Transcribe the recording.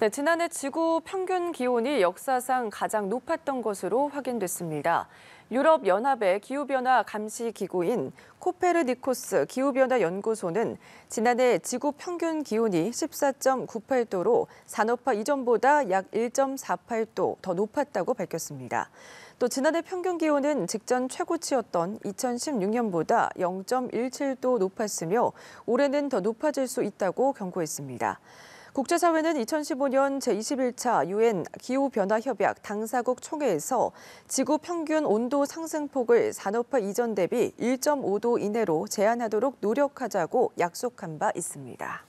네, 지난해 지구 평균 기온이 역사상 가장 높았던 것으로 확인됐습니다. 유럽 연합의 기후변화 감시 기구인 코페르니코스 기후변화 연구소는 지난해 지구 평균 기온이 14.98도로 산업화 이전보다 약 1.48도 더 높았다고 밝혔습니다. 또 지난해 평균 기온은 직전 최고치였던 2016년보다 0.17도 높았으며 올해는 더 높아질 수 있다고 경고했습니다. 국제사회는 2015년 제21차 유엔 기후변화협약 당사국 총회에서 지구 평균 온도 상승폭을 산업화 이전 대비 1.5도 이내로 제한하도록 노력하자고 약속한 바 있습니다.